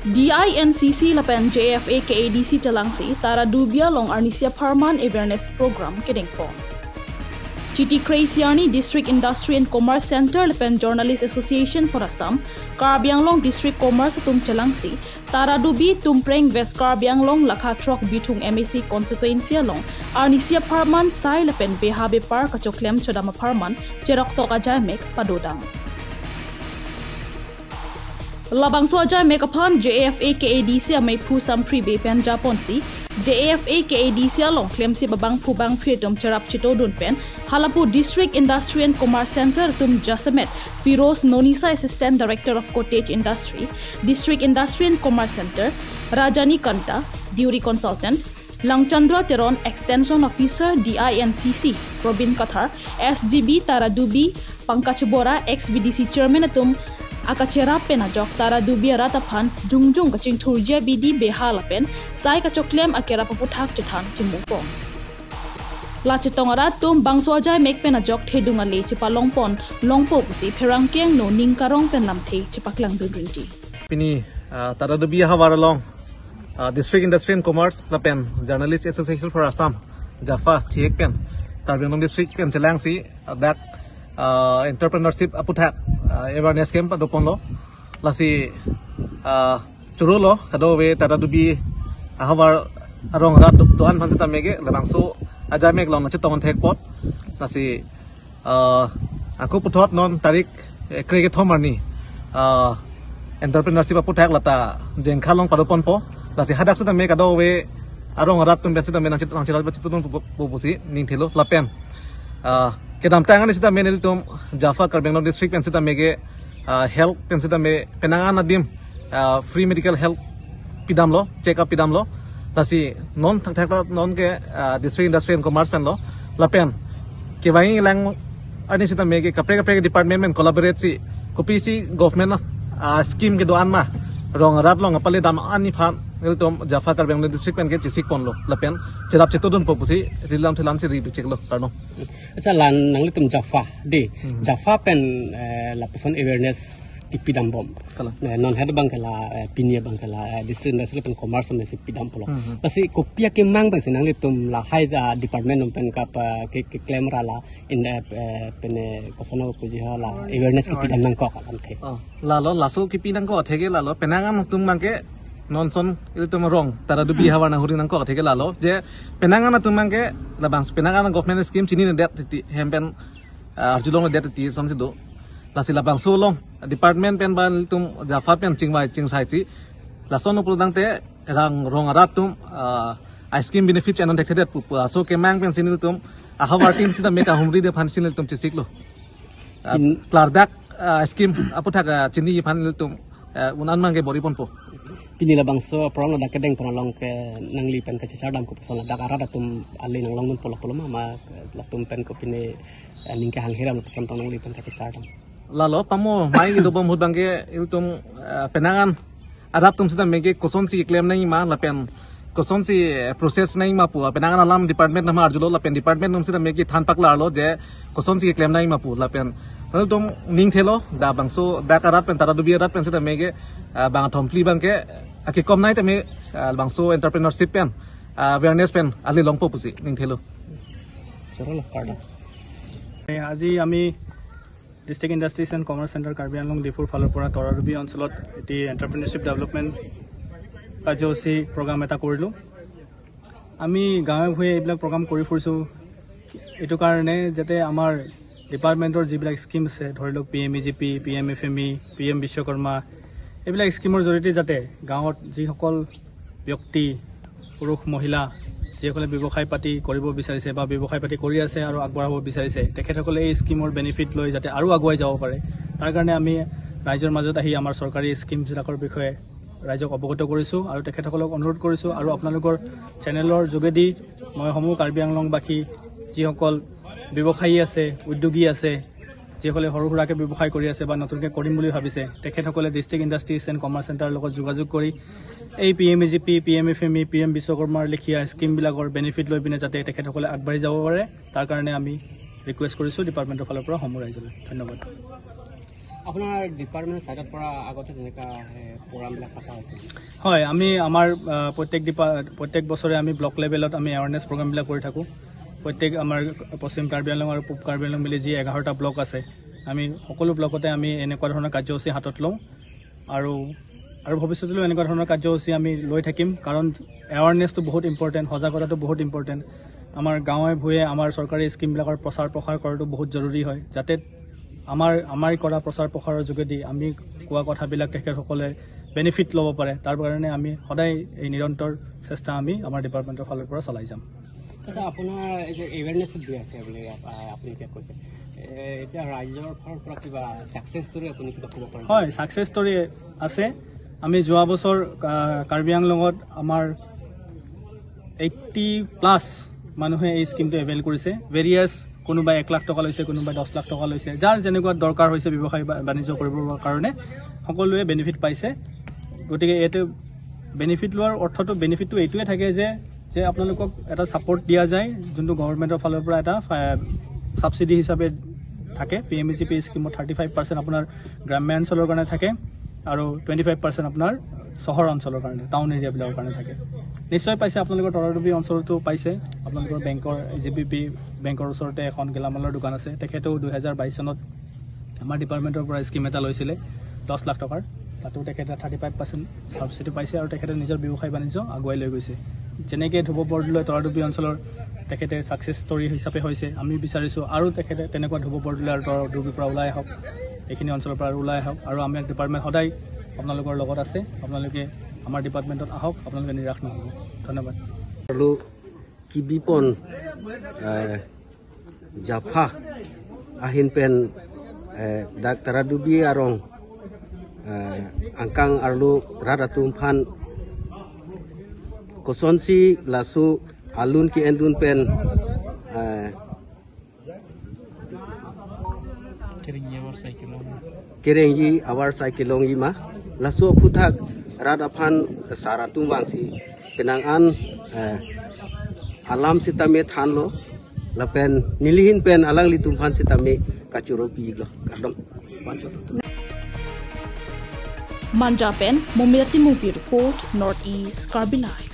DINCC lapen JFA KADC ADC Jalangsi tara dubia long arnisia parman awareness program kedeng pom. Chiti District Industry Commerce Center lapen Journalist Association for Assam District Commerce tum Jalangsi tara dubi West Karbiang Long truck bitung MAC constituency long arnisia parman sai lapen behabe park kachoklem chodama parman cherok toka padodang. लबांगसो जय मेकाफान जे एफ ए के ए डी सी मई फू साम फ्री बेपेन जापोनसी जे एफ ए के ए डी सी लोंखलेम से बबांग फू तुम चराब चिटो चितो दुनपेन हालापु district industry and commerce centre तुम जसमेट फिरोज नोनीसा assistant director of cottage industry district industry and commerce centre Rajani Kanta Deuri consultant Langchandra Teron extension officer DINCC Pravin Kathar SGB Taradubi Pankaj Bora ex B BDC chairman तुम aka chera pena jok ah, tara dubia rata phan jung-jung ching thurjia bidi behala pen sai ka choklem akera papu thak chithang chimu pong la ara tum bangso ajai mek pena jok the dunga le chipa pon longpo pusi pherang keng no karong pen lam the chipaklang du grinti pini tara dubia long ah, district industry and commerce la pen journalist association for assam jafa thiek pen karbinong district pen chalang si dak ah, entrepreneurship aputhak awareness ah, camp dopon lo lasi ah, curul lo kado we tata dubi ahawar arong ra tuan phansi mege labang aja meg long na chiton pot lasi ah, aku putot non tarik eh, krege thomarni entrepreneurship apu thak lata jengkha long padopon po lasi hadak so ta kado we arong ra tum besi ta me nang chiton nang chiton bu ning lapen कितना सीता मे तुम जाफा कर्बेंग district पेन सीता मेगे health पेन सीता मे पेनागा नदीम फ्री मेडिकल हेल्थ पीदाम लो चेकअप पीदाम लो लासी नॉन थक नॉन के डिस्ट्रिक इंडस्ट्री एंड कॉमर्स पेन लो लपेन के वही लैंग अड़ी सीता मेगे कपड़े कपड़े डिपार्टमेंट में कोलाबरेट सी कॉपी गवर्नमेंट स्कीम के दो अन्मा रोंग रात लोंग पल्ले दाम अन्नी फा tom Jafar tar bengle district pen ke chisik pon lo lapen chirap chetodon popusi rilam thilam si ribi lo, karno acha lan nangle tom jafa de hmm. jafa pen eh, lapason awareness kipi dam bom eh, non head bank la eh, pinia bank la district industrial pen commerce me pidam polo hmm, hmm. pasi kopia ke mang pen sinang le tum la hai da department pen kap ke ke claim ra in the pen kosana ko ji ha awareness kipi dam nang ko kalam oh, ke kipi lo laso ki pidam ko penangan tum mang ke ননচন এইটো রং তারা তাৰা দুবি হাৱা নাহৰি নাং কথা থেকে লালো যে পেনাঙানা তোমাকে লাবাং গভর্নমেন্ট স্কিম চিনি ডেট নে দেত হেম্পেন আৰ্জুলং দেত তি চনচিদো লাচি লাবাং চৌলং ডিপার্টমেন্ট পেন বা তুম জাফা পেন চিংবা চিং সাইছি লাচন উপলদাংতে রং রং ৰাত তুম আইস্কিম বেনিফিট চেনেল দেখে দেত সো কেমাং পেন চিনিল তুম আহা বার্টিং সিদা মেকা হুমরি দে ফানসিনিল তুম চিসিকলো ক্লারদাক স্কিম আপু থাকা চিনি ফানল তুম Eh, unan mangge bori po pini la bang so prong da kedeng prong ke nang li pen ke cha ko pasal da kara da tum ali nang long non polo polo ma la pen ko pini ning ka hang hiram la nang pen ke cha lalo pamo mai gi do bom hut bang penangan adap tum sida mege koson si claim nang ma la কচোন চি নাই মাপু আপেনাগান আলাম department নহয় আৰু লাপেন department নমচি মে কি থান পাকলা আৰু যে কচোন ক্লেম নাই মাপু লাপেন হ'ল তুম নিং থেলো দা বাং দা কাৰ পেন তাৰা দুবি ৰাত পেন চি মে বাং থম্পলি বাংকে আকে কম নাই তামে বাং চ' পেন এৱেৰনেছ পেন আলি লং পুচি নিং থেলো আজি আমি district industries and commerce centre Karbi Anglong ডিপুৰ ফালৰ পৰা অঞ্চলত এটি এণ্টাৰপ্ৰেনৰশ্বিপ ডেভেলপমেণ্ট কাৰ্যসূচী প্ৰগ্ৰাম এটা কৰিলোঁ আমি গাঁৱে ভূঞে এইবিলাক প্ৰগ্ৰাম কৰি ফুৰিছোঁ এইটো কাৰণে যাতে আমাৰ ডিপাৰ্টমেণ্টৰ যিবিলাক স্কীম আছে ধৰি লওক P M E G P P M F M E P M Vishwakarma এইবিলাক স্কীমৰ জৰিয়তে যাতে গাঁৱত যিসকল ব্যক্তি পুৰুষ মহিলা যিসকলে ব্যৱসায় পাতি কৰিব বিচাৰিছে বা ব্যৱসায় পাতি কৰি আছে আৰু আগবঢ়াব বিচাৰিছে তেখেতসকলে এই স্কীমৰ বেনিফিট লৈ যাতে আৰু আগুৱাই যাব পাৰে তাৰ কাৰণে আমি ৰাইজৰ মাজত আহি আমাৰ চৰকাৰী স্কীমবিলাকৰ বিষয়ে ৰাইজক অৱগত কৰিছোঁ আৰু তেখেতসকলক অনুৰোধ কৰিছোঁ আৰু আপোনালোকৰ চেনেলৰ যোগেদি মই সমূহ কাৰ্বি আংলংবাসী যিসকল ব্যৱসায়ী আছে উদ্যোগী আছে যিসকলে সৰু সুৰাকৈ ব্যৱসায় কৰি আছে বা নতুনকৈ কৰিম বুলি ভাবিছে তেখেতসকলে ডিষ্ট্ৰিক্ট ইণ্ডাষ্ট্ৰিজ এণ্ড কমাৰ্চ চেণ্টাৰৰ লগত যোগাযোগ কৰি এই P M E G P P M F M E P M বিশ্বকৰ্মাৰ লেখীয়া স্কীমবিলাকৰ বেনিফিট লৈ পিনে যাতে তেখেতসকলে আগবাঢ়ি যাব পাৰে তাৰ কাৰণে আমি ৰিকুৱেষ্ট কৰিছোঁ ডিপাৰ্টমেণ্টৰ ফালৰ পৰা সমূহ ৰাইজলৈ ধন্যবাদ হয় আমি আমাৰ প্ৰত্যেক ডিপাৰ্ট প্ৰত্যেক বছৰে আমি ব্লক লেভেলত আমি এৱাৰনেছ প্ৰগ্ৰামবিলাক কৰি থাকোঁ প্ৰত্যেক আমাৰ পশ্চিম কাৰ্বি আংলং আৰু পূব কাৰ্বি আলং মিলি যি এঘাৰটা ব্লক আছে আমি সকলো ব্লকতে আমি এনেকুৱা ধৰণৰ কাৰ্যসূচী হাতত লওঁ আৰু আৰু ভৱিষ্যতলৈও এনেকুৱা ধৰণৰ কাৰ্যসূচী আমি লৈ থাকিম কাৰণ এৱাৰনেছটো বহুত ইম্পৰ্টেণ্ট সজাগতাটো বহুত ইম্পৰ্টেণ্ট আমাৰ গাঁৱে ভূঞে আমাৰ চৰকাৰী স্কিমবিলাকৰ প্ৰচাৰ প্ৰসাৰ কৰাটো বহুত জৰুৰী হয় যাতে আমাৰ আমাৰ কৰা প্ৰচাৰ প্ৰসাৰৰ যোগেদি আমি কোৱা কথাবিলাক তেখেতসকলে বেনিফিট ল'ব পাৰে তাৰ কাৰণে আমি সদায় এই নিৰন্তৰ চেষ্টা আমি আমাৰ ডিপাৰ্টমেণ্টৰ ফালৰ পৰা চলাই যাম হয় চাকচেছ ষ্টৰি আছে আমি যোৱা বছৰ কাৰ্বি আংলঙত আমাৰ এইটি প্লাছ মানুহে এই স্কিমটো এভেইল কৰিছে ভেৰিয়াছ কোনোবাই এক লাখ টকা লৈছে কোনোবাই দহ লাখ টকা লৈছে যাৰ যেনেকুৱা দৰকাৰ হৈছে ব্যৱসায় বাণিজ্য কৰিবৰ কাৰণে সকলোৱে বেনিফিট পাইছে গতিকে এইটো বেনিফিট লোৱাৰ অৰ্থটো বেনিফিটটো এইটোৱে থাকে যে যে আপোনালোকক এটা ছাপৰ্ট দিয়া যায় যোনটো গভৰ্ণমেণ্টৰ ফালৰ পৰা এটা ছাবচিডি হিচাপে থাকে P M E G P স্কিমত থাৰ্টি ফাইভ পাৰ্চেণ্ট আপোনাৰ গ্ৰাম্য অঞ্চলৰ কাৰণে থাকে আৰু টুৱেণ্টি ফাইভ পাৰ্চেণ্ট আপোনাৰ চহৰ অঞ্চলৰ কাৰণে টাউন এৰিয়াবিলাকৰ কাৰণে থাকে নিশ্চয় পাইছে আপোনালোকৰ তৰাডুবি অঞ্চলতো পাইছে আপোনালোকৰ বেংকৰ জি বি পি বেংকৰ ওচৰতে এখন গেলামালৰ দোকান আছে তেখেতেও দুহেজাৰ বাইছ চনত আমাৰ ডিপাৰ্টমেণ্টৰ পৰা স্কিম এটা লৈছিলে দহ লাখ টকাৰ তাতো তেখেতে থাৰ্টি ফাইভ পাৰ্চেণ্ট ছাবচিডি পাইছে আৰু তেখেতে নিজৰ ব্যৱসায় বাণিজ্য আগুৱাই লৈ গৈছে যেনেকৈ ধুব বৰদলৈ তৰাডুবি অঞ্চলৰ তেখেতে ছাকচেছ ষ্টৰি হিচাপে হৈছে আমি বিচাৰিছোঁ আৰু তেখেতে তেনেকুৱা ধুব বৰদলৈ আৰু তৰাডুবিৰ পৰা ওলাই আহক এইখিনি অঞ্চলৰ পৰা আৰু ওলাই আহক আৰু আমাৰ ডিপাৰ্টমেণ্ট সদায় আপোনালোকৰ লগত আছে আপোনালোকে আমাৰ ডিপাৰ্টমেণ্টত আহক আপোনালোকে নিৰাশ নহ'ব ধন্যবাদ আৰু জাফা আহিন পেন ডাক্তাৰা ডুবি আৰু আংকাং আৰু ৰাত আতুমফান কচনচি লাচু আলুন কি এন্দুন পেন কেৰেঙি আৱাৰ চাইকেলং ইমা লাচু অফুথাক radapan eh, saratum wangsi penangan eh, alam sitame thanlo lapen nilihin pen alang litumhan sitame kacuro piglo kadom manjapen mumirti mupir port northeast karbilai